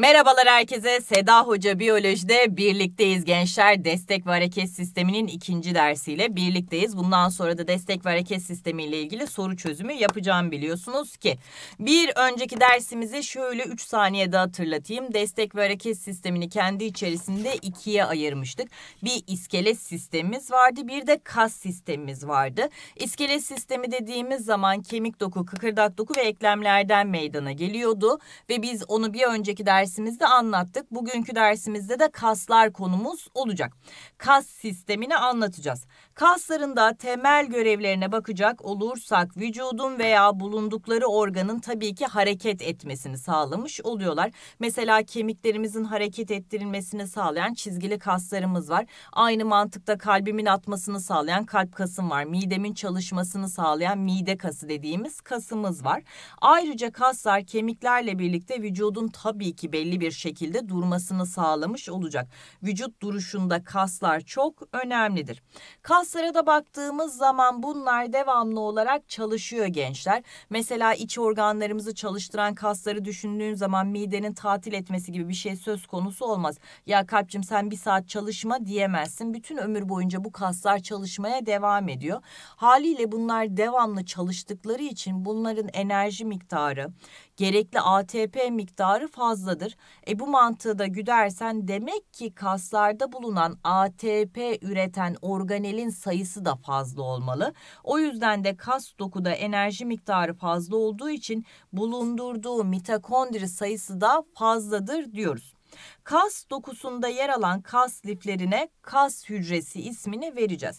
Merhabalar herkese. Seda Hoca Biyoloji'de birlikteyiz gençler. Destek ve hareket sisteminin ikinci dersiyle birlikteyiz. Bundan sonra da destek ve hareket sistemi ile ilgili soru çözümü yapacağım biliyorsunuz ki. Bir önceki dersimizi şöyle 3 saniyede hatırlatayım. Destek ve hareket sistemini kendi içerisinde ikiye ayırmıştık. Bir iskelet sistemimiz vardı. Bir de kas sistemimiz vardı. İskelet sistemi dediğimiz zaman kemik doku, kıkırdak doku ve eklemlerden meydana geliyordu. Ve biz onu bir önceki ders dersimizde anlattık. Bugünkü dersimizde de kaslar konumuz olacak. Kas sistemini anlatacağız. Kaslarında temel görevlerine bakacak olursak vücudun veya bulundukları organın tabii ki hareket etmesini sağlamış oluyorlar. Mesela kemiklerimizin hareket ettirilmesini sağlayan çizgili kaslarımız var. Aynı mantıkta kalbimin atmasını sağlayan kalp kasım var. Midemin çalışmasını sağlayan mide kası dediğimiz kasımız var. Ayrıca kaslar kemiklerle birlikte vücudun tabii ki belli bir şekilde durmasını sağlamış olacak. Vücut duruşunda kaslar çok önemlidir. Kas sırada baktığımız zaman bunlar devamlı olarak çalışıyor gençler. Mesela iç organlarımızı çalıştıran kasları düşündüğün zaman midenin tatil etmesi gibi bir şey söz konusu olmaz. Ya kalpçim sen bir saat çalışma diyemezsin. Bütün ömür boyunca bu kaslar çalışmaya devam ediyor. Haliyle bunlar devamlı çalıştıkları için bunların enerji miktarı gerekli ATP miktarı fazladır. E bu mantığı da güdersen demek ki kaslarda bulunan ATP üreten organelin sayısı da fazla olmalı. O yüzden de kas dokuda enerji miktarı fazla olduğu için bulundurduğu mitokondri sayısı da fazladır diyoruz. Kas dokusunda yer alan kas liflerine kas hücresi ismini vereceğiz.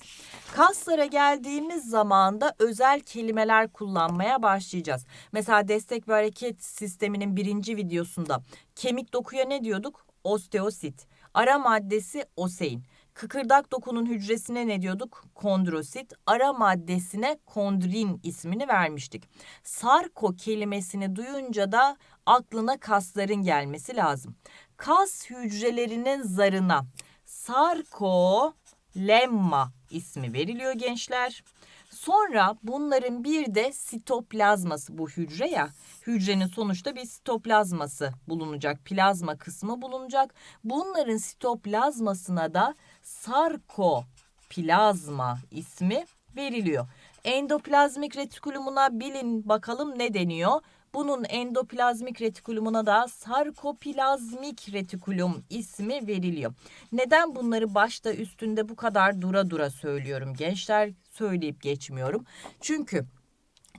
Kaslara geldiğimiz zaman da özel kelimeler kullanmaya başlayacağız. Mesela destek ve hareket sisteminin birinci videosunda kemik dokuya ne diyorduk? Osteosit. Ara maddesi osein. Kıkırdak dokunun hücresine ne diyorduk? Kondrosit. Ara maddesine kondrin ismini vermiştik. Sarko kelimesini duyunca da aklına kasların gelmesi lazım. Kas hücrelerinin zarına sarkolemma ismi veriliyor gençler. Sonra bunların bir de sitoplazması bu hücre ya. Hücrenin sonuçta bir sitoplazması bulunacak. Plazma kısmı bulunacak. Bunların sitoplazmasına da sarkoplazma ismi veriliyor. Endoplazmik retikulumuna bilin bakalım ne deniyor. Bunun endoplazmik retikulumuna da sarkoplazmik retikulum ismi veriliyor. Neden bunları başta üstünde bu kadar dura dura söylüyorum gençler söyleyip geçmiyorum. Çünkü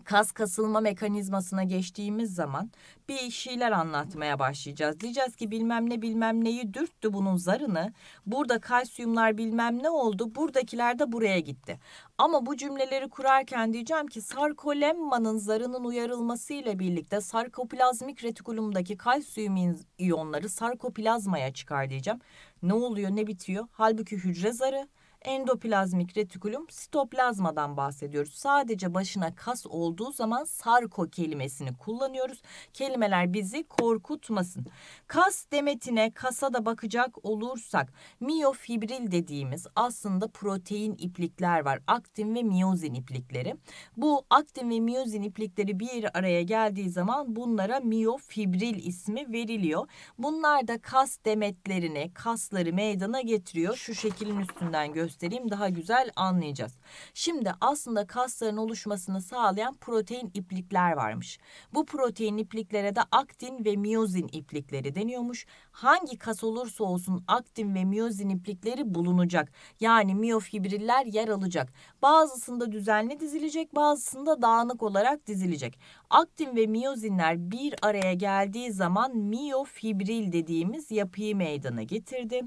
kas kasılma mekanizmasına geçtiğimiz zaman bir şeyler anlatmaya başlayacağız. Diyeceğiz ki bilmem ne bilmem neyi dürttü bunun zarını. Burada kalsiyumlar bilmem ne oldu. Buradakiler de buraya gitti. Ama bu cümleleri kurarken diyeceğim ki sarkolemmanın zarının uyarılmasıyla birlikte sarkoplazmik retikulumdaki kalsiyum iyonları sarkoplazmaya çıkar diyeceğim. Ne oluyor ne bitiyor? Halbuki hücre zarı endoplazmik retikulum, sitoplazmadan bahsediyoruz. Sadece başına kas olduğu zaman sarko kelimesini kullanıyoruz. Kelimeler bizi korkutmasın. Kas demetine kasa da bakacak olursak miyofibril dediğimiz aslında protein iplikler var. Aktin ve miyozin iplikleri. Bu aktin ve miyozin iplikleri bir araya geldiği zaman bunlara miyofibril ismi veriliyor. Bunlar da kas demetlerini, kasları meydana getiriyor. Şu şeklin üstünden gösteriyorum göstereyim daha güzel anlayacağız. Şimdi aslında kasların oluşmasını sağlayan protein iplikler varmış. Bu protein ipliklere de aktin ve miyozin iplikleri deniyormuş. Hangi kas olursa olsun aktin ve miyozin iplikleri bulunacak. Yani miyofibriller yer alacak. Bazısında düzenli dizilecek bazısında dağınık olarak dizilecek. Aktin ve miyozinler bir araya geldiği zaman miyofibril dediğimiz yapıyı meydana getirdi.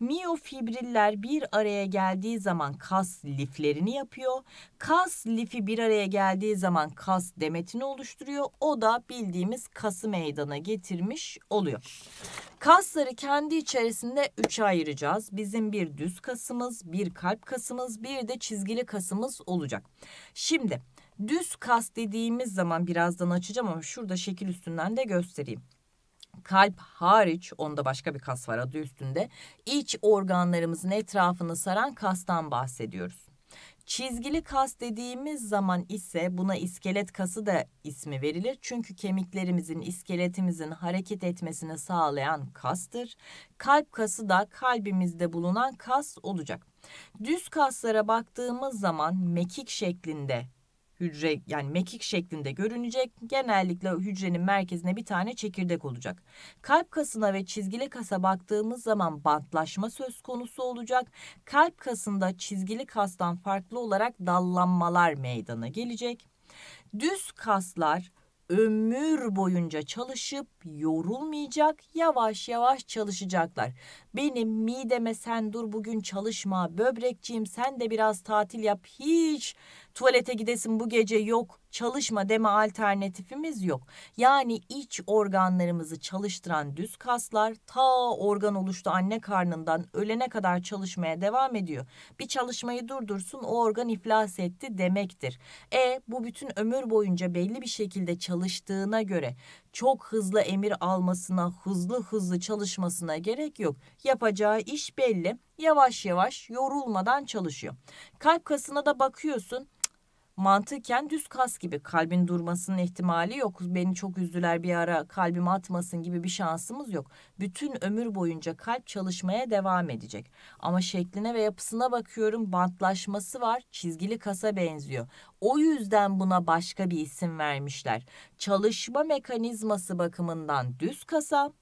Miyofibriller bir araya geldiği geldiği zaman kas liflerini yapıyor. Kas lifi bir araya geldiği zaman kas demetini oluşturuyor. O da bildiğimiz kası meydana getirmiş oluyor. Kasları kendi içerisinde üçe ayıracağız. Bizim bir düz kasımız, bir kalp kasımız, bir de çizgili kasımız olacak. Şimdi düz kas dediğimiz zaman birazdan açacağım ama şurada şekil üstünden de göstereyim kalp hariç onda başka bir kas var adı üstünde iç organlarımızın etrafını saran kastan bahsediyoruz. Çizgili kas dediğimiz zaman ise buna iskelet kası da ismi verilir. Çünkü kemiklerimizin, iskeletimizin hareket etmesini sağlayan kastır. Kalp kası da kalbimizde bulunan kas olacak. Düz kaslara baktığımız zaman mekik şeklinde hücre yani mekik şeklinde görünecek. Genellikle hücrenin merkezine bir tane çekirdek olacak. Kalp kasına ve çizgili kasa baktığımız zaman bantlaşma söz konusu olacak. Kalp kasında çizgili kastan farklı olarak dallanmalar meydana gelecek. Düz kaslar ömür boyunca çalışıp yorulmayacak, yavaş yavaş çalışacaklar. Benim mideme sen dur bugün çalışma, böbrekciğim sen de biraz tatil yap, hiç tuvalete gidesin bu gece yok, çalışma deme alternatifimiz yok. Yani iç organlarımızı çalıştıran düz kaslar ta organ oluştu anne karnından ölene kadar çalışmaya devam ediyor. Bir çalışmayı durdursun o organ iflas etti demektir. E bu bütün ömür boyunca belli bir şekilde çalıştığına göre çok hızlı emir almasına, hızlı hızlı çalışmasına gerek yok. Yapacağı iş belli. Yavaş yavaş yorulmadan çalışıyor. Kalp kasına da bakıyorsun mantıken düz kas gibi kalbin durmasının ihtimali yok. Beni çok üzdüler bir ara kalbim atmasın gibi bir şansımız yok. Bütün ömür boyunca kalp çalışmaya devam edecek. Ama şekline ve yapısına bakıyorum bantlaşması var çizgili kasa benziyor. O yüzden buna başka bir isim vermişler. Çalışma mekanizması bakımından düz kasa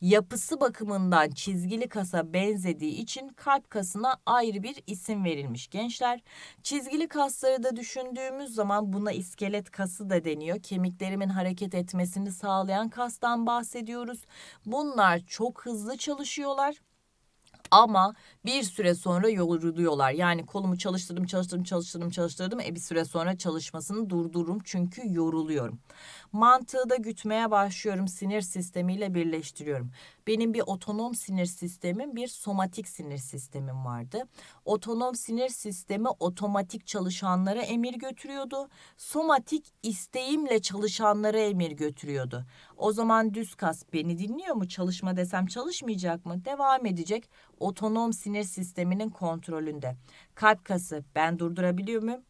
yapısı bakımından çizgili kasa benzediği için kalp kasına ayrı bir isim verilmiş gençler. Çizgili kasları da düşündüğümüz zaman buna iskelet kası da deniyor. Kemiklerimin hareket etmesini sağlayan kastan bahsediyoruz. Bunlar çok hızlı çalışıyorlar ama bir süre sonra yoruluyorlar. Yani kolumu çalıştırdım, çalıştırdım, çalıştırdım, çalıştırdım. E bir süre sonra çalışmasını durdururum çünkü yoruluyorum. Mantığı da gütmeye başlıyorum, sinir sistemiyle birleştiriyorum. Benim bir otonom sinir sistemim, bir somatik sinir sistemim vardı. Otonom sinir sistemi otomatik çalışanlara emir götürüyordu. Somatik isteğimle çalışanlara emir götürüyordu. O zaman düz kas beni dinliyor mu? Çalışma desem çalışmayacak mı? Devam edecek. Otonom sinir sisteminin kontrolünde. Kalp kası ben durdurabiliyor muyum?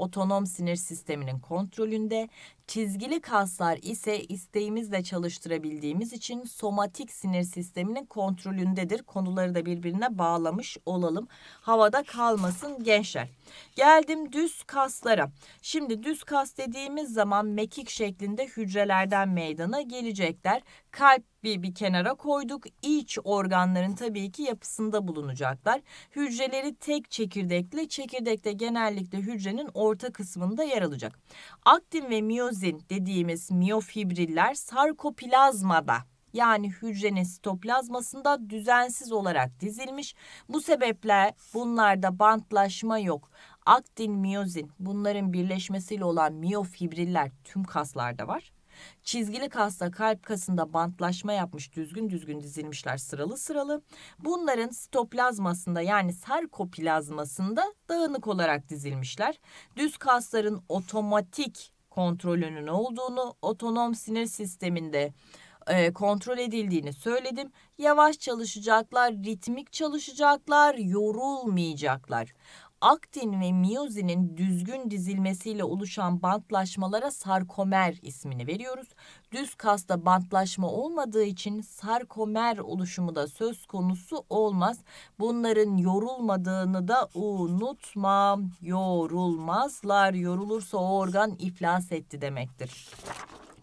otonom sinir sisteminin kontrolünde Çizgili kaslar ise isteğimizle çalıştırabildiğimiz için somatik sinir sisteminin kontrolündedir. Konuları da birbirine bağlamış olalım. Havada kalmasın gençler. Geldim düz kaslara. Şimdi düz kas dediğimiz zaman mekik şeklinde hücrelerden meydana gelecekler. Kalp bir, bir kenara koyduk. İç organların tabii ki yapısında bulunacaklar. Hücreleri tek çekirdekle, çekirdekte genellikle hücrenin orta kısmında yer alacak. Aktin ve miyozin miyozin dediğimiz miyofibriller sarkoplazmada yani hücrenin sitoplazmasında düzensiz olarak dizilmiş. Bu sebeple bunlarda bantlaşma yok. Aktin, miyozin bunların birleşmesiyle olan miyofibriller tüm kaslarda var. Çizgili kasta kalp kasında bantlaşma yapmış düzgün düzgün dizilmişler sıralı sıralı. Bunların sitoplazmasında yani sarkoplazmasında dağınık olarak dizilmişler. Düz kasların otomatik kontrolünün olduğunu, otonom sinir sisteminde e, kontrol edildiğini söyledim. Yavaş çalışacaklar, ritmik çalışacaklar, yorulmayacaklar. Aktin ve miyozinin düzgün dizilmesiyle oluşan bantlaşmalara sarkomer ismini veriyoruz. Düz kasta bantlaşma olmadığı için sarkomer oluşumu da söz konusu olmaz. Bunların yorulmadığını da unutma. Yorulmazlar. Yorulursa o organ iflas etti demektir.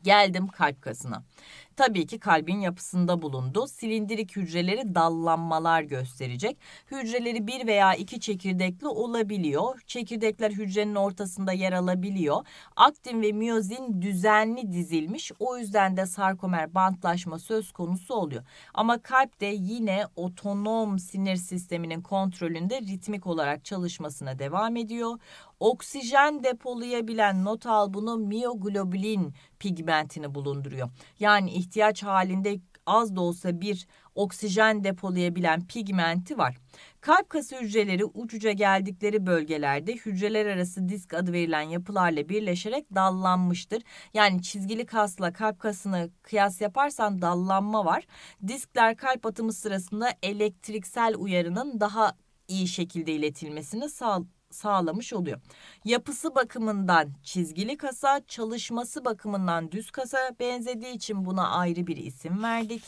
Geldim kalp kasına tabii ki kalbin yapısında bulundu. Silindirik hücreleri dallanmalar gösterecek. Hücreleri bir veya iki çekirdekli olabiliyor. Çekirdekler hücrenin ortasında yer alabiliyor. Aktin ve miyozin düzenli dizilmiş. O yüzden de sarkomer bantlaşma söz konusu oluyor. Ama kalp de yine otonom sinir sisteminin kontrolünde ritmik olarak çalışmasına devam ediyor. Oksijen depolayabilen not al bunu miyoglobulin pigmentini bulunduruyor. Yani ihtiyaç halinde az da olsa bir oksijen depolayabilen pigmenti var. Kalp kası hücreleri ucuca geldikleri bölgelerde hücreler arası disk adı verilen yapılarla birleşerek dallanmıştır. Yani çizgili kasla kalp kasını kıyas yaparsan dallanma var. Diskler kalp atımı sırasında elektriksel uyarının daha iyi şekilde iletilmesini sağ, sağlamış oluyor. Yapısı bakımından çizgili kasa, çalışması bakımından düz kasa benzediği için buna ayrı bir isim verdik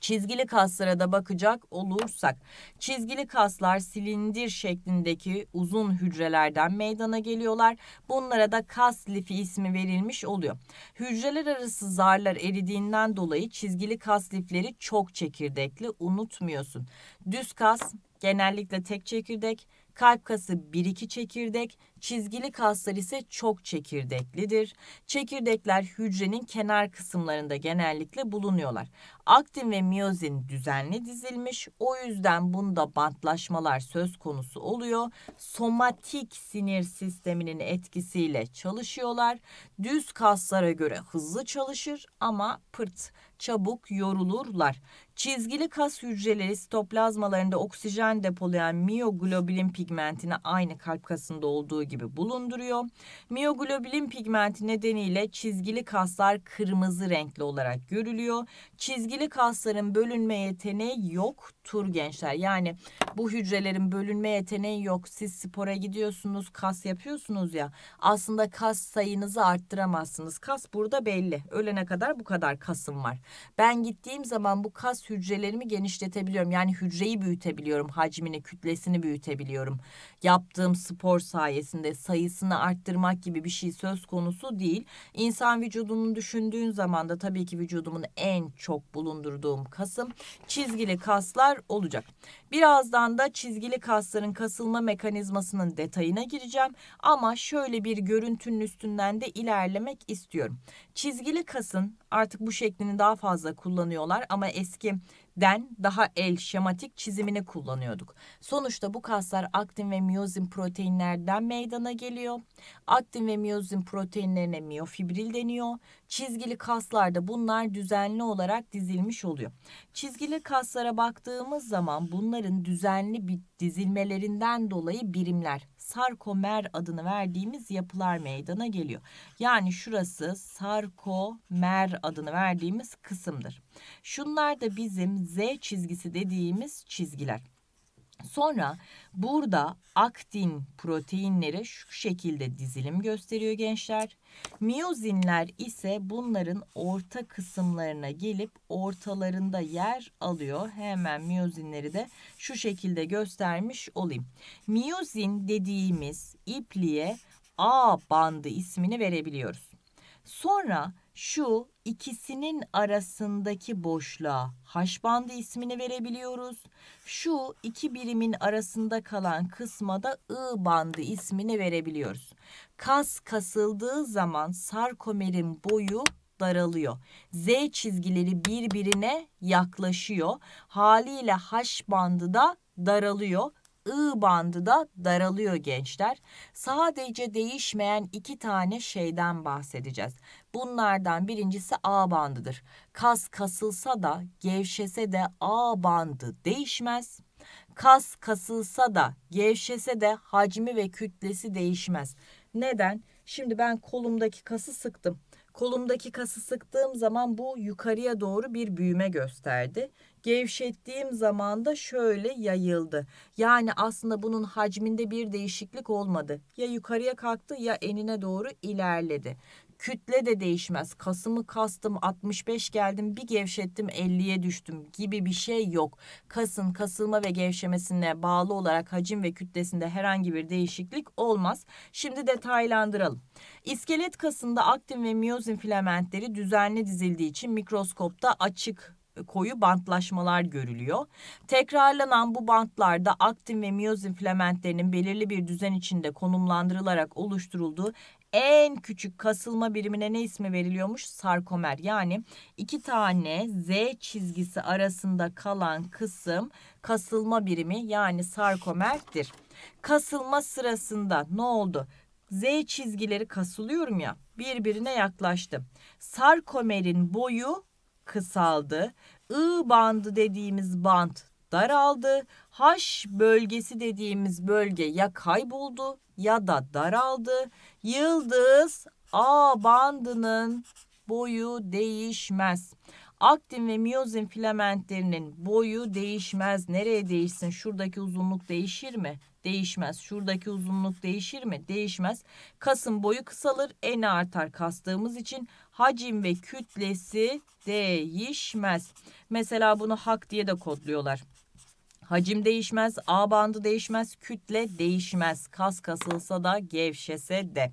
çizgili kaslara da bakacak olursak çizgili kaslar silindir şeklindeki uzun hücrelerden meydana geliyorlar. Bunlara da kas lifi ismi verilmiş oluyor. Hücreler arası zarlar eridiğinden dolayı çizgili kas lifleri çok çekirdekli unutmuyorsun. Düz kas genellikle tek çekirdek Kalp kası 1-2 çekirdek, çizgili kaslar ise çok çekirdeklidir. Çekirdekler hücrenin kenar kısımlarında genellikle bulunuyorlar. Aktin ve miyozin düzenli dizilmiş, o yüzden bunda bantlaşmalar söz konusu oluyor. Somatik sinir sisteminin etkisiyle çalışıyorlar. Düz kaslara göre hızlı çalışır ama pırt, çabuk yorulurlar. Çizgili kas hücreleri sitoplazmalarında oksijen depolayan miyoglobin pigmentini aynı kalp kasında olduğu gibi bulunduruyor. Miyoglobin pigmenti nedeniyle çizgili kaslar kırmızı renkli olarak görülüyor. Çizgili kasların bölünme yeteneği yok tur gençler. Yani bu hücrelerin bölünme yeteneği yok. Siz spora gidiyorsunuz, kas yapıyorsunuz ya. Aslında kas sayınızı arttıramazsınız. Kas burada belli. Ölene kadar bu kadar kasım var. Ben gittiğim zaman bu kas hücrelerimi genişletebiliyorum. Yani hücreyi büyütebiliyorum, hacmini, kütlesini büyütebiliyorum. Yaptığım spor sayesinde sayısını arttırmak gibi bir şey söz konusu değil. İnsan vücudunu düşündüğün zaman da tabii ki vücudumun en çok bulundurduğum kasım çizgili kaslar olacak. Birazdan da çizgili kasların kasılma mekanizmasının detayına gireceğim ama şöyle bir görüntünün üstünden de ilerlemek istiyorum. Çizgili kasın artık bu şeklini daha fazla kullanıyorlar ama eski den daha el şematik çizimini kullanıyorduk. Sonuçta bu kaslar aktin ve miyozin proteinlerden meydana geliyor. Aktin ve miyozin proteinlerine miyofibril deniyor. Çizgili kaslarda bunlar düzenli olarak dizilmiş oluyor. Çizgili kaslara baktığımız zaman bunların düzenli bir dizilmelerinden dolayı birimler sarkomer adını verdiğimiz yapılar meydana geliyor. Yani şurası sarkomer adını verdiğimiz kısımdır. Şunlar da bizim Z çizgisi dediğimiz çizgiler. Sonra burada aktin proteinleri şu şekilde dizilim gösteriyor gençler. Miyozinler ise bunların orta kısımlarına gelip ortalarında yer alıyor. Hemen miyozinleri de şu şekilde göstermiş olayım. Miyozin dediğimiz ipliğe A bandı ismini verebiliyoruz. Sonra şu ikisinin arasındaki boşluğa haşbandı ismini verebiliyoruz. Şu iki birimin arasında kalan kısma da I bandı ismini verebiliyoruz. Kas kasıldığı zaman sarkomerin boyu daralıyor. Z çizgileri birbirine yaklaşıyor. Haliyle haşbandı da daralıyor. I bandı da daralıyor gençler. Sadece değişmeyen iki tane şeyden bahsedeceğiz. Bunlardan birincisi A bandıdır. Kas kasılsa da gevşese de A bandı değişmez. Kas kasılsa da gevşese de hacmi ve kütlesi değişmez. Neden? Şimdi ben kolumdaki kası sıktım. Kolumdaki kası sıktığım zaman bu yukarıya doğru bir büyüme gösterdi. Gevşettiğim zaman da şöyle yayıldı. Yani aslında bunun hacminde bir değişiklik olmadı. Ya yukarıya kalktı ya enine doğru ilerledi kütle de değişmez. Kasımı kastım 65 geldim bir gevşettim 50'ye düştüm gibi bir şey yok. Kasın kasılma ve gevşemesine bağlı olarak hacim ve kütlesinde herhangi bir değişiklik olmaz. Şimdi detaylandıralım. İskelet kasında aktin ve miyozin filamentleri düzenli dizildiği için mikroskopta açık koyu bantlaşmalar görülüyor. Tekrarlanan bu bantlarda aktin ve miyozin filamentlerinin belirli bir düzen içinde konumlandırılarak oluşturulduğu en küçük kasılma birimine ne ismi veriliyormuş? Sarkomer. Yani iki tane Z çizgisi arasında kalan kısım kasılma birimi yani sarkomerdir. Kasılma sırasında ne oldu? Z çizgileri kasılıyorum ya birbirine yaklaştı. Sarkomerin boyu kısaldı. I bandı dediğimiz band daraldı. Haş bölgesi dediğimiz bölge ya kayboldu ya da daraldı. Yıldız A bandının boyu değişmez. Aktin ve miyozin filamentlerinin boyu değişmez. Nereye değişsin? Şuradaki uzunluk değişir mi? Değişmez. Şuradaki uzunluk değişir mi? Değişmez. Kasın boyu kısalır, en artar kastığımız için hacim ve kütlesi değişmez. Mesela bunu hak diye de kodluyorlar. Hacim değişmez, A bandı değişmez, kütle değişmez. Kas kasılsa da gevşese de.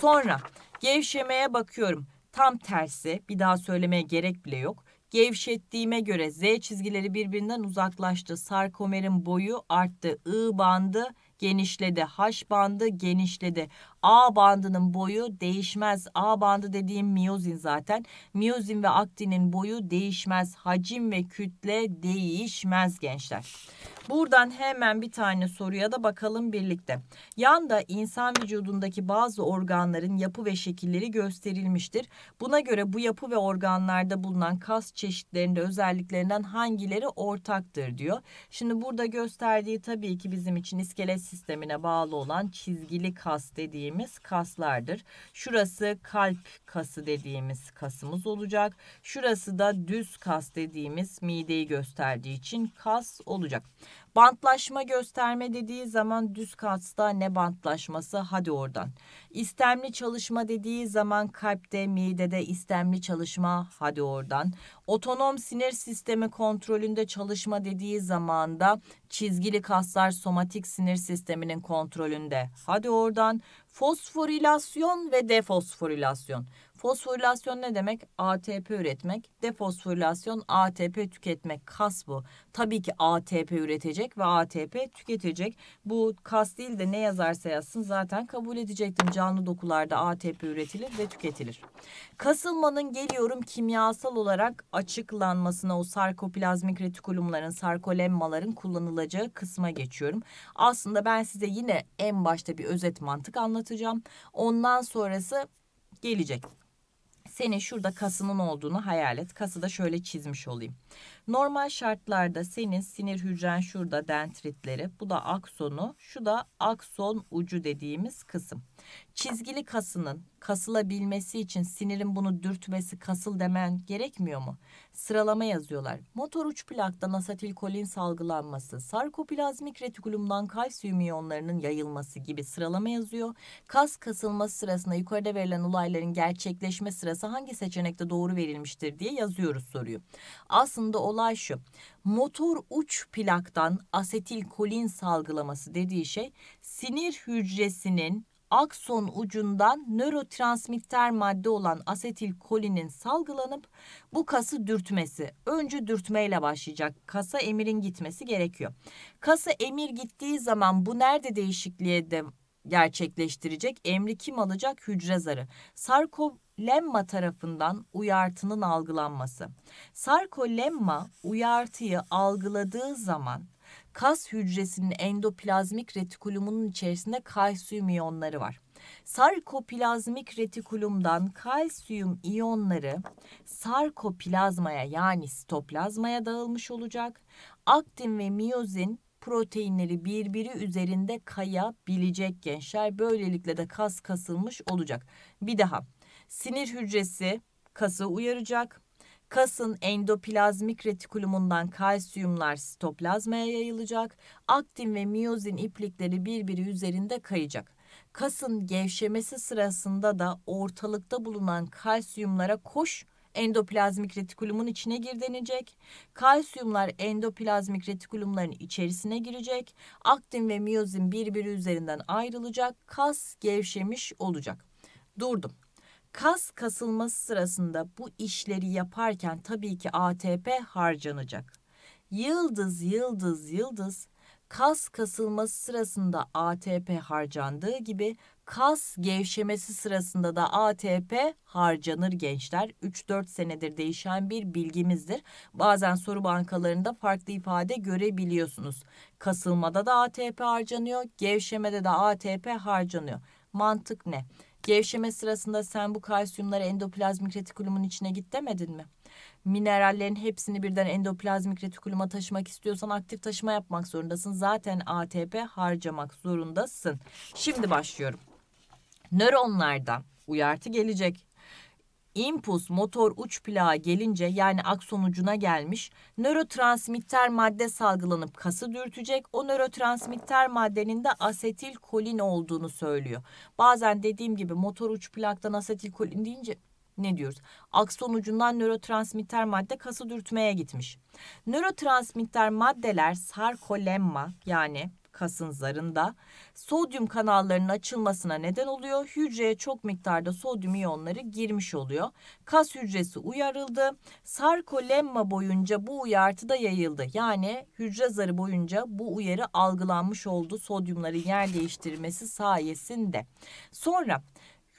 Sonra gevşemeye bakıyorum. Tam tersi bir daha söylemeye gerek bile yok. Gevşettiğime göre Z çizgileri birbirinden uzaklaştı. Sarkomerin boyu arttı. I bandı genişledi. H bandı genişledi. A bandının boyu değişmez. A bandı dediğim miyozin zaten. Miyozin ve aktinin boyu değişmez. Hacim ve kütle değişmez gençler. Buradan hemen bir tane soruya da bakalım birlikte. Yanda insan vücudundaki bazı organların yapı ve şekilleri gösterilmiştir. Buna göre bu yapı ve organlarda bulunan kas çeşitlerinde özelliklerinden hangileri ortaktır diyor. Şimdi burada gösterdiği tabii ki bizim için iskelet sistemine bağlı olan çizgili kas dediğim dediğimiz kaslardır. Şurası kalp kası dediğimiz kasımız olacak. Şurası da düz kas dediğimiz mideyi gösterdiği için kas olacak. Bantlaşma gösterme dediği zaman düz kasta ne bantlaşması hadi oradan. İstemli çalışma dediği zaman kalpte, midede istemli çalışma hadi oradan. Otonom sinir sistemi kontrolünde çalışma dediği zaman da çizgili kaslar somatik sinir sisteminin kontrolünde hadi oradan. Fosforilasyon ve defosforilasyon. Fosforilasyon ne demek? ATP üretmek. Defosforilasyon ATP tüketmek. Kas bu. Tabii ki ATP üretecek ve ATP tüketecek. Bu kas değil de ne yazarsa yazsın zaten kabul edecektim. Canlı dokularda ATP üretilir ve tüketilir. Kasılmanın geliyorum kimyasal olarak açıklanmasına o sarkoplazmik retikulumların, sarkolemmaların kullanılacağı kısma geçiyorum. Aslında ben size yine en başta bir özet mantık anlatacağım. Ondan sonrası gelecek senin şurada kasının olduğunu hayal et. Kası da şöyle çizmiş olayım. Normal şartlarda senin sinir hücren şurada dendritleri, bu da aksonu, şu da akson ucu dediğimiz kısım çizgili kasının kasılabilmesi için sinirin bunu dürtmesi kasıl demen gerekmiyor mu? Sıralama yazıyorlar. Motor uç plakta asetilkolin salgılanması, sarkoplazmik retikulumdan kalsiyum iyonlarının yayılması gibi sıralama yazıyor. Kas kasılması sırasında yukarıda verilen olayların gerçekleşme sırası hangi seçenekte doğru verilmiştir diye yazıyoruz soruyu. Aslında olay şu. Motor uç plaktan asetilkolin salgılaması dediği şey sinir hücresinin akson ucundan nörotransmitter madde olan asetilkolinin salgılanıp bu kası dürtmesi. Önce dürtmeyle başlayacak. Kasa emirin gitmesi gerekiyor. Kasa emir gittiği zaman bu nerede değişikliğe de gerçekleştirecek? Emri kim alacak? Hücre zarı. Sarkolemma tarafından uyartının algılanması. Sarkolemma uyartıyı algıladığı zaman kas hücresinin endoplazmik retikulumunun içerisinde kalsiyum iyonları var. Sarkoplazmik retikulumdan kalsiyum iyonları sarkoplazmaya yani sitoplazmaya dağılmış olacak. Aktin ve miyozin proteinleri birbiri üzerinde kayabilecek gençler. Böylelikle de kas kasılmış olacak. Bir daha sinir hücresi kası uyaracak. Kasın endoplazmik retikulumundan kalsiyumlar sitoplazmaya yayılacak. Aktin ve miyozin iplikleri birbiri üzerinde kayacak. Kasın gevşemesi sırasında da ortalıkta bulunan kalsiyumlara koş endoplazmik retikulumun içine gir denecek. Kalsiyumlar endoplazmik retikulumların içerisine girecek. Aktin ve miyozin birbiri üzerinden ayrılacak. Kas gevşemiş olacak. Durdum. Kas kasılması sırasında bu işleri yaparken tabii ki ATP harcanacak. Yıldız, yıldız, yıldız kas kasılması sırasında ATP harcandığı gibi kas gevşemesi sırasında da ATP harcanır gençler. 3-4 senedir değişen bir bilgimizdir. Bazen soru bankalarında farklı ifade görebiliyorsunuz. Kasılmada da ATP harcanıyor, gevşemede de ATP harcanıyor. Mantık ne? Gevşeme sırasında sen bu kalsiyumları endoplazmik retikulumun içine git demedin mi? Minerallerin hepsini birden endoplazmik retikuluma taşımak istiyorsan aktif taşıma yapmak zorundasın. Zaten ATP harcamak zorundasın. Şimdi başlıyorum. Nöronlarda uyartı gelecek impuls motor uç plağa gelince yani akson ucuna gelmiş nörotransmitter madde salgılanıp kası dürtecek. O nörotransmitter maddenin de asetil kolin olduğunu söylüyor. Bazen dediğim gibi motor uç plaktan asetil kolin deyince ne diyoruz? Akson ucundan nörotransmitter madde kası dürtmeye gitmiş. Nörotransmitter maddeler sarkolemma yani kasın zarında sodyum kanallarının açılmasına neden oluyor. Hücreye çok miktarda sodyum iyonları girmiş oluyor. Kas hücresi uyarıldı. Sarkolemma boyunca bu uyartı da yayıldı. Yani hücre zarı boyunca bu uyarı algılanmış oldu sodyumların yer değiştirmesi sayesinde. Sonra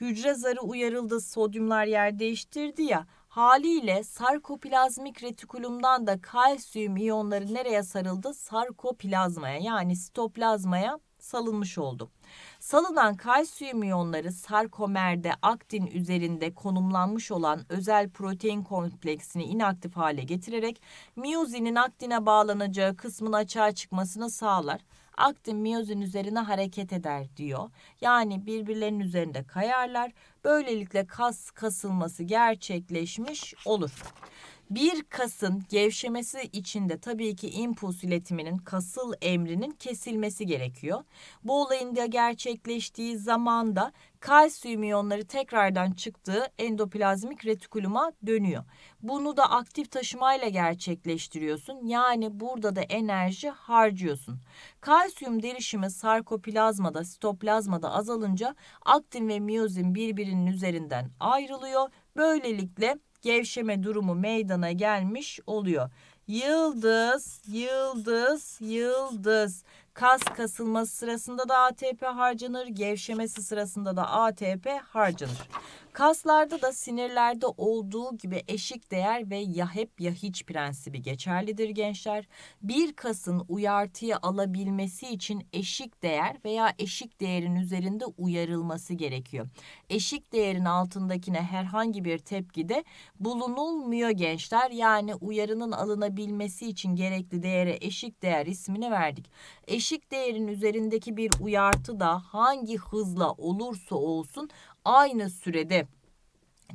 hücre zarı uyarıldı, sodyumlar yer değiştirdi ya Haliyle sarkoplazmik retikulumdan da kalsiyum iyonları nereye sarıldı? Sarkoplazmaya yani sitoplazmaya salınmış oldu. Salınan kalsiyum iyonları sarkomerde aktin üzerinde konumlanmış olan özel protein kompleksini inaktif hale getirerek miyozinin aktine bağlanacağı kısmın açığa çıkmasını sağlar aktin miyozin üzerine hareket eder diyor. Yani birbirlerinin üzerinde kayarlar. Böylelikle kas kasılması gerçekleşmiş olur. Bir kasın gevşemesi için de tabii ki impuls iletiminin kasıl emrinin kesilmesi gerekiyor. Bu olayın da gerçekleştiği zamanda da kalsiyum iyonları tekrardan çıktığı endoplazmik retikuluma dönüyor. Bunu da aktif taşımayla gerçekleştiriyorsun. Yani burada da enerji harcıyorsun. Kalsiyum derişimi sarkoplazmada, sitoplazmada azalınca aktin ve miyozin birbirinin üzerinden ayrılıyor. Böylelikle gevşeme durumu meydana gelmiş oluyor. Yıldız, yıldız, yıldız. Kas kasılması sırasında da ATP harcanır, gevşemesi sırasında da ATP harcanır. Kaslarda da sinirlerde olduğu gibi eşik değer ve ya hep ya hiç prensibi geçerlidir gençler. Bir kasın uyartıyı alabilmesi için eşik değer veya eşik değerin üzerinde uyarılması gerekiyor. Eşik değerin altındakine herhangi bir tepkide bulunulmuyor gençler. Yani uyarının alınabilmesi için gerekli değere eşik değer ismini verdik. Eşik değerin üzerindeki bir uyartı da hangi hızla olursa olsun aynı sürede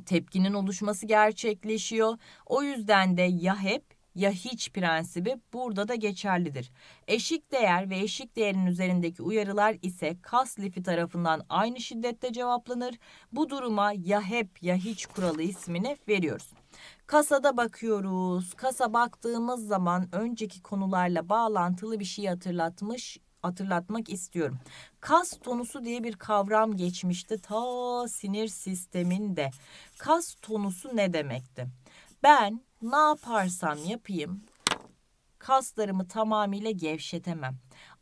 tepkinin oluşması gerçekleşiyor. O yüzden de ya hep ya hiç prensibi burada da geçerlidir. Eşik değer ve eşik değerin üzerindeki uyarılar ise kas lifi tarafından aynı şiddette cevaplanır. Bu duruma ya hep ya hiç kuralı ismini veriyoruz. Kasada bakıyoruz. Kasa baktığımız zaman önceki konularla bağlantılı bir şey hatırlatmış hatırlatmak istiyorum. Kas tonusu diye bir kavram geçmişti ta sinir sisteminde. Kas tonusu ne demekti? Ben ne yaparsam yapayım kaslarımı tamamıyla gevşetemem.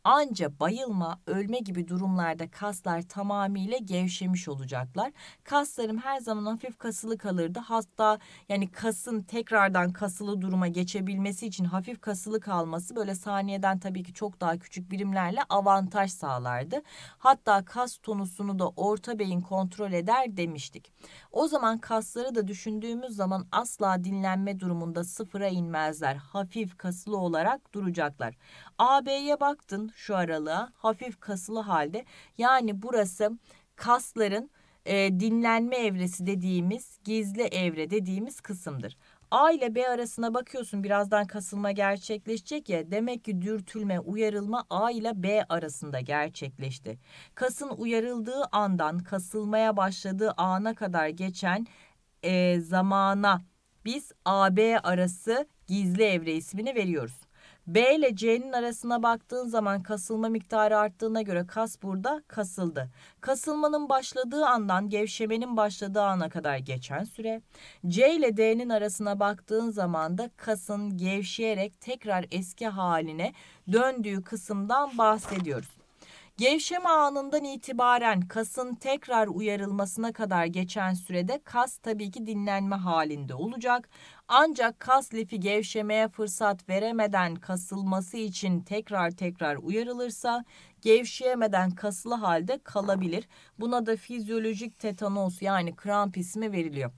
Anca bayılma, ölme gibi durumlarda kaslar tamamıyla gevşemiş olacaklar. Kaslarım her zaman hafif kasılı kalırdı. Hatta yani kasın tekrardan kasılı duruma geçebilmesi için hafif kasılı kalması böyle saniyeden tabii ki çok daha küçük birimlerle avantaj sağlardı. Hatta kas tonusunu da orta beyin kontrol eder demiştik. O zaman kasları da düşündüğümüz zaman asla dinlenme durumunda sıfıra inmezler. Hafif kasılı olarak duracaklar. AB'ye baktın şu aralığa hafif kasılı halde. Yani burası kasların e, dinlenme evresi dediğimiz gizli evre dediğimiz kısımdır. A ile B arasına bakıyorsun birazdan kasılma gerçekleşecek ya demek ki dürtülme uyarılma A ile B arasında gerçekleşti. Kasın uyarıldığı andan kasılmaya başladığı ana kadar geçen e, zamana biz AB arası gizli evre ismini veriyoruz. B ile C'nin arasına baktığın zaman kasılma miktarı arttığına göre kas burada kasıldı. Kasılmanın başladığı andan gevşemenin başladığı ana kadar geçen süre. C ile D'nin arasına baktığın zaman da kasın gevşeyerek tekrar eski haline döndüğü kısımdan bahsediyoruz. Gevşeme anından itibaren kasın tekrar uyarılmasına kadar geçen sürede kas tabii ki dinlenme halinde olacak. Ancak kas lifi gevşemeye fırsat veremeden kasılması için tekrar tekrar uyarılırsa gevşeyemeden kasılı halde kalabilir. Buna da fizyolojik tetanos yani kramp ismi veriliyor.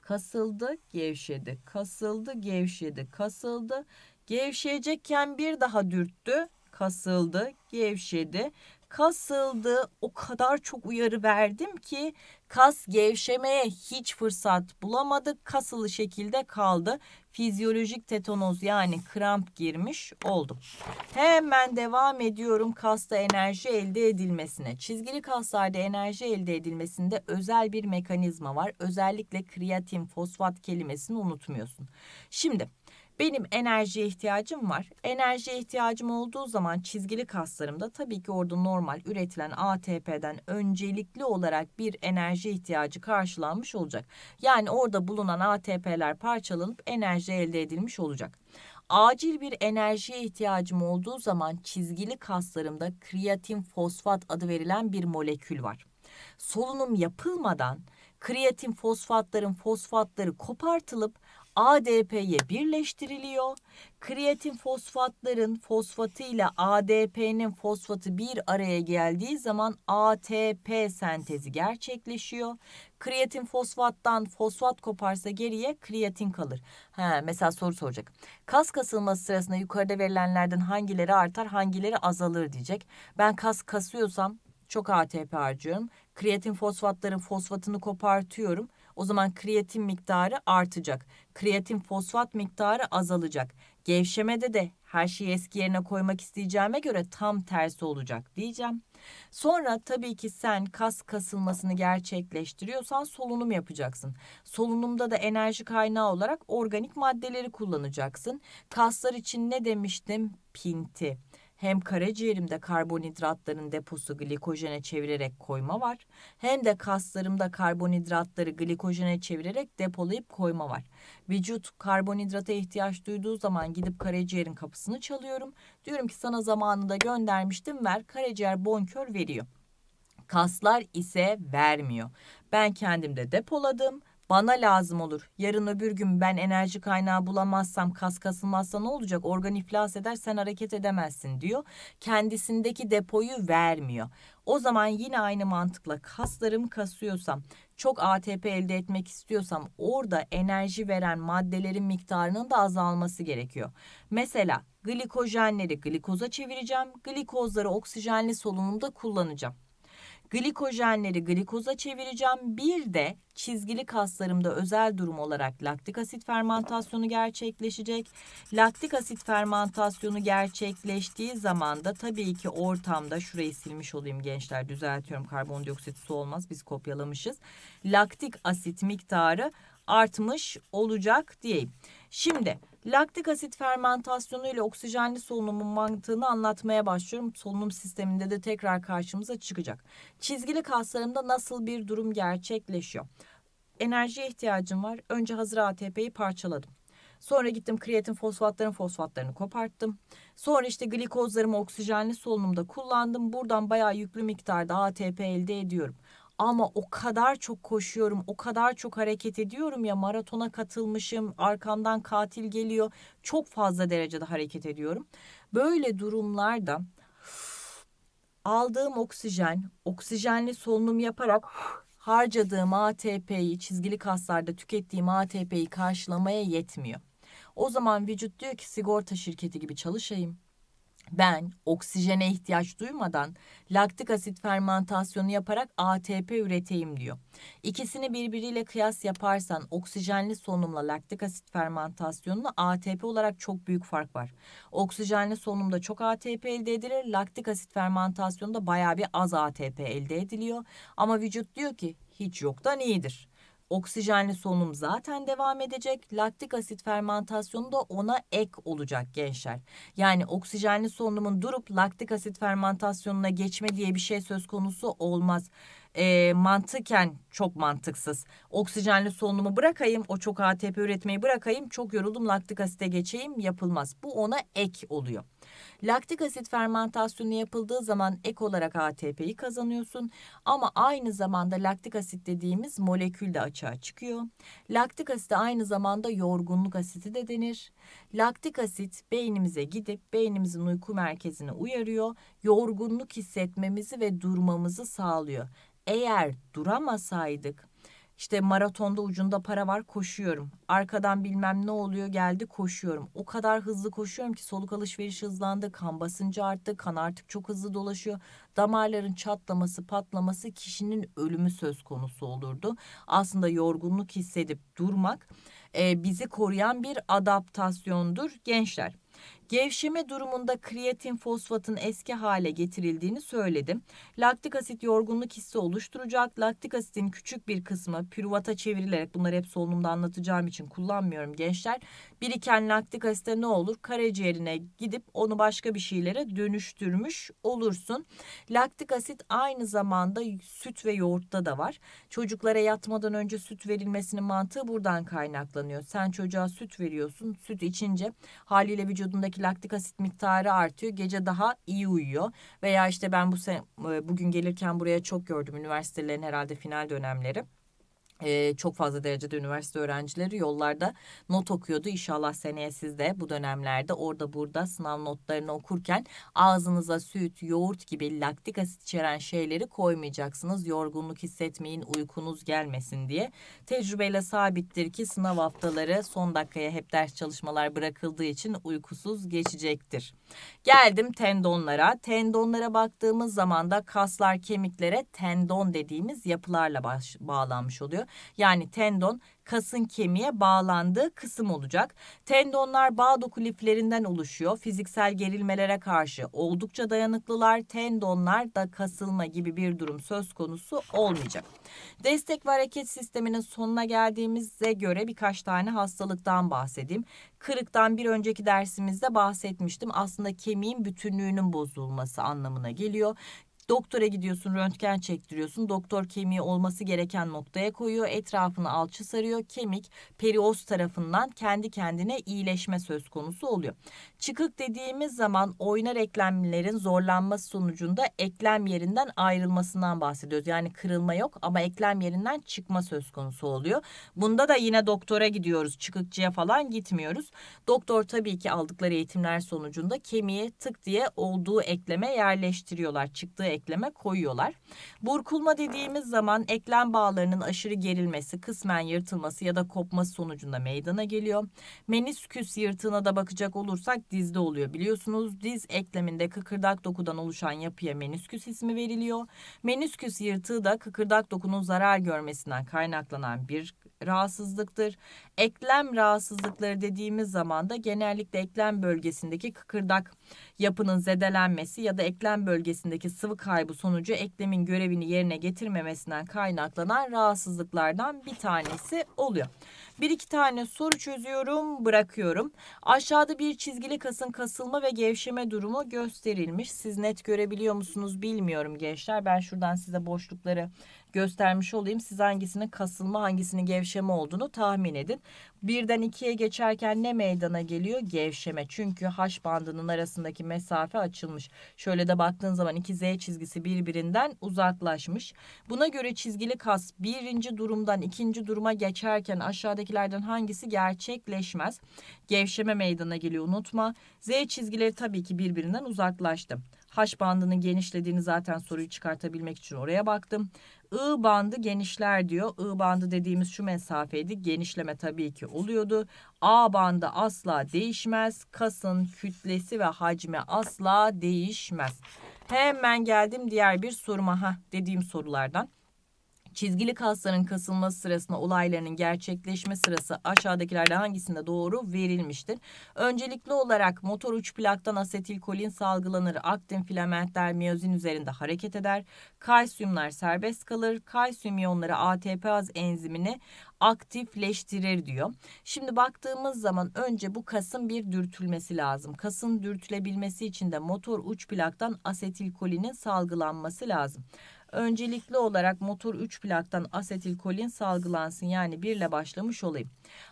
Kasıldı, gevşedi, kasıldı, gevşedi, kasıldı, gevşeyecekken bir daha dürttü, kasıldı, gevşedi. Kasıldı, o kadar çok uyarı verdim ki kas gevşemeye hiç fırsat bulamadı. Kasılı şekilde kaldı. Fizyolojik tetanoz yani kramp girmiş oldum Hemen devam ediyorum kasta enerji elde edilmesine. Çizgili kaslarda enerji elde edilmesinde özel bir mekanizma var. Özellikle kriyatin fosfat kelimesini unutmuyorsun. Şimdi benim enerjiye ihtiyacım var. Enerjiye ihtiyacım olduğu zaman çizgili kaslarımda tabii ki orada normal üretilen ATP'den öncelikli olarak bir enerji ihtiyacı karşılanmış olacak. Yani orada bulunan ATP'ler parçalanıp enerji elde edilmiş olacak. Acil bir enerjiye ihtiyacım olduğu zaman çizgili kaslarımda kreatin fosfat adı verilen bir molekül var. Solunum yapılmadan kreatin fosfatların fosfatları kopartılıp ADP'ye birleştiriliyor. Kreatin fosfatların fosfatı ile ADP'nin fosfatı bir araya geldiği zaman ATP sentezi gerçekleşiyor. Kreatin fosfattan fosfat koparsa geriye kreatin kalır. He, mesela soru soracak. Kas kasılması sırasında yukarıda verilenlerden hangileri artar hangileri azalır diyecek. Ben kas kasıyorsam çok ATP harcıyorum. Kreatin fosfatların fosfatını kopartıyorum. O zaman kreatin miktarı artacak. Kreatin fosfat miktarı azalacak. Gevşemede de her şeyi eski yerine koymak isteyeceğime göre tam tersi olacak diyeceğim. Sonra tabii ki sen kas kasılmasını gerçekleştiriyorsan solunum yapacaksın. Solunumda da enerji kaynağı olarak organik maddeleri kullanacaksın. Kaslar için ne demiştim? Pinti hem karaciğerimde karbonhidratların deposu glikojene çevirerek koyma var hem de kaslarımda karbonhidratları glikojene çevirerek depolayıp koyma var. Vücut karbonhidrata ihtiyaç duyduğu zaman gidip karaciğerin kapısını çalıyorum. Diyorum ki sana zamanında göndermiştim ver karaciğer bonkör veriyor. Kaslar ise vermiyor. Ben kendimde depoladım. Bana lazım olur. Yarın öbür gün ben enerji kaynağı bulamazsam, kas kasılmazsa ne olacak? Organ iflas eder, sen hareket edemezsin diyor. Kendisindeki depoyu vermiyor. O zaman yine aynı mantıkla kaslarım kasıyorsam, çok ATP elde etmek istiyorsam orada enerji veren maddelerin miktarının da azalması gerekiyor. Mesela glikojenleri glikoza çevireceğim, glikozları oksijenli solunumda kullanacağım. Glikojenleri glikoza çevireceğim. Bir de çizgili kaslarımda özel durum olarak laktik asit fermentasyonu gerçekleşecek. Laktik asit fermentasyonu gerçekleştiği zaman da tabii ki ortamda şurayı silmiş olayım gençler düzeltiyorum karbondioksit su olmaz biz kopyalamışız. Laktik asit miktarı artmış olacak diyeyim. Şimdi Laktik asit fermentasyonu ile oksijenli solunumun mantığını anlatmaya başlıyorum. Solunum sisteminde de tekrar karşımıza çıkacak. Çizgili kaslarımda nasıl bir durum gerçekleşiyor? Enerjiye ihtiyacım var. Önce hazır ATP'yi parçaladım. Sonra gittim kreatin fosfatların fosfatlarını koparttım. Sonra işte glikozlarımı oksijenli solunumda kullandım. Buradan bayağı yüklü miktarda ATP elde ediyorum. Ama o kadar çok koşuyorum, o kadar çok hareket ediyorum ya maratona katılmışım, arkamdan katil geliyor. Çok fazla derecede hareket ediyorum. Böyle durumlarda aldığım oksijen, oksijenli solunum yaparak harcadığım ATP'yi, çizgili kaslarda tükettiğim ATP'yi karşılamaya yetmiyor. O zaman vücut diyor ki sigorta şirketi gibi çalışayım ben oksijene ihtiyaç duymadan laktik asit fermentasyonu yaparak ATP üreteyim diyor. İkisini birbiriyle kıyas yaparsan oksijenli solunumla laktik asit fermentasyonunda ATP olarak çok büyük fark var. Oksijenli solunumda çok ATP elde edilir, laktik asit fermentasyonunda baya bir az ATP elde ediliyor. Ama vücut diyor ki hiç yoktan iyidir. Oksijenli solunum zaten devam edecek. Laktik asit fermentasyonu da ona ek olacak gençler. Yani oksijenli solunumun durup laktik asit fermentasyonuna geçme diye bir şey söz konusu olmaz e, mantıken çok mantıksız. Oksijenli solunumu bırakayım, o çok ATP üretmeyi bırakayım, çok yoruldum laktik asite geçeyim yapılmaz. Bu ona ek oluyor. Laktik asit fermentasyonu yapıldığı zaman ek olarak ATP'yi kazanıyorsun ama aynı zamanda laktik asit dediğimiz molekül de açığa çıkıyor. Laktik asit aynı zamanda yorgunluk asiti de denir. Laktik asit beynimize gidip beynimizin uyku merkezini uyarıyor, yorgunluk hissetmemizi ve durmamızı sağlıyor eğer duramasaydık işte maratonda ucunda para var koşuyorum. Arkadan bilmem ne oluyor geldi koşuyorum. O kadar hızlı koşuyorum ki soluk alışverişi hızlandı, kan basıncı arttı, kan artık çok hızlı dolaşıyor. Damarların çatlaması, patlaması kişinin ölümü söz konusu olurdu. Aslında yorgunluk hissedip durmak e, bizi koruyan bir adaptasyondur gençler. Gevşeme durumunda kriyatin fosfatın eski hale getirildiğini söyledim. Laktik asit yorgunluk hissi oluşturacak. Laktik asitin küçük bir kısmı püruvata çevrilerek bunları hep solunumda anlatacağım için kullanmıyorum gençler. Biriken laktik asite ne olur? Karaciğerine gidip onu başka bir şeylere dönüştürmüş olursun. Laktik asit aynı zamanda süt ve yoğurtta da var. Çocuklara yatmadan önce süt verilmesinin mantığı buradan kaynaklanıyor. Sen çocuğa süt veriyorsun. Süt içince haliyle vücudundaki vücuttaki laktik asit miktarı artıyor. Gece daha iyi uyuyor. Veya işte ben bu e, bugün gelirken buraya çok gördüm üniversitelerin herhalde final dönemleri ee, çok fazla derecede üniversite öğrencileri yollarda not okuyordu. İnşallah seneye siz de bu dönemlerde orada burada sınav notlarını okurken ağzınıza süt, yoğurt gibi laktik asit içeren şeyleri koymayacaksınız. Yorgunluk hissetmeyin, uykunuz gelmesin diye. Tecrübeyle sabittir ki sınav haftaları son dakikaya hep ders çalışmalar bırakıldığı için uykusuz geçecektir. Geldim tendonlara. Tendonlara baktığımız zaman da kaslar kemiklere tendon dediğimiz yapılarla baş, bağlanmış oluyor yani tendon kasın kemiğe bağlandığı kısım olacak. Tendonlar bağ doku liflerinden oluşuyor. Fiziksel gerilmelere karşı oldukça dayanıklılar. Tendonlar da kasılma gibi bir durum söz konusu olmayacak. Destek ve hareket sisteminin sonuna geldiğimizde göre birkaç tane hastalıktan bahsedeyim. Kırıktan bir önceki dersimizde bahsetmiştim. Aslında kemiğin bütünlüğünün bozulması anlamına geliyor. Doktora gidiyorsun, röntgen çektiriyorsun. Doktor kemiği olması gereken noktaya koyuyor. Etrafını alçı sarıyor. Kemik perioz tarafından kendi kendine iyileşme söz konusu oluyor. Çıkık dediğimiz zaman oynar eklemlerin zorlanması sonucunda eklem yerinden ayrılmasından bahsediyoruz. Yani kırılma yok ama eklem yerinden çıkma söz konusu oluyor. Bunda da yine doktora gidiyoruz. Çıkıkçıya falan gitmiyoruz. Doktor tabii ki aldıkları eğitimler sonucunda kemiği tık diye olduğu ekleme yerleştiriyorlar. Çıktığı ekleme koyuyorlar. Burkulma dediğimiz zaman eklem bağlarının aşırı gerilmesi, kısmen yırtılması ya da kopması sonucunda meydana geliyor. Menisküs yırtığına da bakacak olursak dizde oluyor. Biliyorsunuz diz ekleminde kıkırdak dokudan oluşan yapıya menisküs ismi veriliyor. Menisküs yırtığı da kıkırdak dokunun zarar görmesinden kaynaklanan bir rahatsızlıktır. Eklem rahatsızlıkları dediğimiz zaman da genellikle eklem bölgesindeki kıkırdak yapının zedelenmesi ya da eklem bölgesindeki sıvı kaybı sonucu eklemin görevini yerine getirmemesinden kaynaklanan rahatsızlıklardan bir tanesi oluyor. Bir iki tane soru çözüyorum, bırakıyorum. Aşağıda bir çizgili kasın kasılma ve gevşeme durumu gösterilmiş. Siz net görebiliyor musunuz bilmiyorum gençler. Ben şuradan size boşlukları göstermiş olayım. Siz hangisinin kasılma hangisinin gevşeme olduğunu tahmin edin. Birden ikiye geçerken ne meydana geliyor? Gevşeme. Çünkü H bandının arasındaki mesafe açılmış. Şöyle de baktığın zaman iki Z çizgisi birbirinden uzaklaşmış. Buna göre çizgili kas birinci durumdan ikinci duruma geçerken aşağıdakilerden hangisi gerçekleşmez? Gevşeme meydana geliyor unutma. Z çizgileri tabii ki birbirinden uzaklaştı. Haş bandının genişlediğini zaten soruyu çıkartabilmek için oraya baktım. I bandı genişler diyor. I bandı dediğimiz şu mesafeydi. Genişleme tabii ki oluyordu. A bandı asla değişmez. Kasın kütlesi ve hacmi asla değişmez. Hemen geldim diğer bir soruma ha dediğim sorulardan. Çizgili kasların kasılması sırasında olaylarının gerçekleşme sırası aşağıdakilerden hangisinde doğru verilmiştir? Öncelikli olarak motor uç plaktan asetilkolin salgılanır. Aktin filamentler miyozin üzerinde hareket eder. Kalsiyumlar serbest kalır. Kalsiyum iyonları ATPaz enzimini aktifleştirir diyor. Şimdi baktığımız zaman önce bu kasın bir dürtülmesi lazım. Kasın dürtülebilmesi için de motor uç plaktan asetilkolinin salgılanması lazım öncelikli olarak motor 3 plaktan asetilkolin salgılansın yani 1 ile başlamış olayım.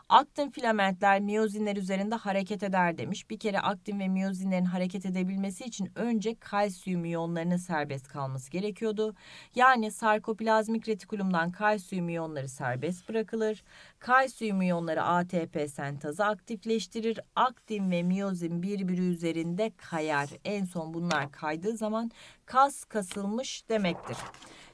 Aktin filamentler miyozinler üzerinde hareket eder demiş. Bir kere aktin ve miyozinlerin hareket edebilmesi için önce kalsiyum iyonlarının serbest kalması gerekiyordu. Yani sarkoplazmik retikulumdan kalsiyum iyonları serbest bırakılır. Kalsiyum iyonları ATP sentazı aktifleştirir. Aktin ve miyozin birbiri üzerinde kayar. En son bunlar kaydığı zaman kas kasılmış demektir.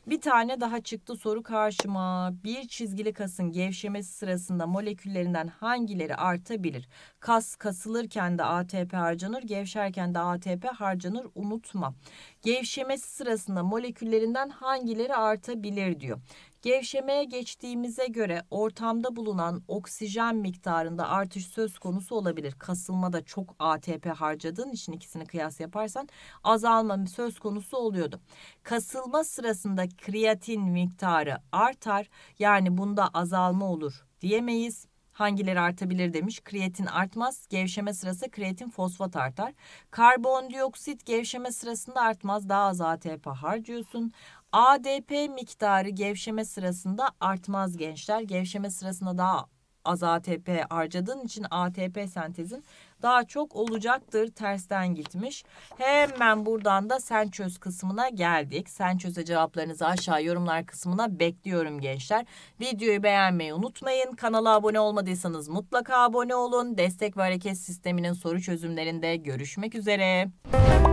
Bir tane daha çıktı soru karşıma. Bir çizgili kasın gevşemesi sırasında moleküllerinden hangileri artabilir? Kas kasılırken de ATP harcanır, gevşerken de ATP harcanır unutma. Gevşemesi sırasında moleküllerinden hangileri artabilir diyor. Gevşemeye geçtiğimize göre ortamda bulunan oksijen miktarında artış söz konusu olabilir. Kasılma da çok ATP harcadığın için ikisini kıyas yaparsan azalma söz konusu oluyordu. Kasılma sırasında kreatin miktarı artar yani bunda azalma olur diyemeyiz. Hangileri artabilir demiş. Kreatin artmaz. Gevşeme sırası kreatin fosfat artar. Karbondioksit gevşeme sırasında artmaz. Daha az ATP harcıyorsun. ADP miktarı gevşeme sırasında artmaz gençler. Gevşeme sırasında daha az ATP harcadığın için ATP sentezin daha çok olacaktır tersten gitmiş. Hemen buradan da sen çöz kısmına geldik. Sen çöze cevaplarınızı aşağı yorumlar kısmına bekliyorum gençler. Videoyu beğenmeyi unutmayın. Kanala abone olmadıysanız mutlaka abone olun. Destek ve hareket sisteminin soru çözümlerinde görüşmek üzere. Müzik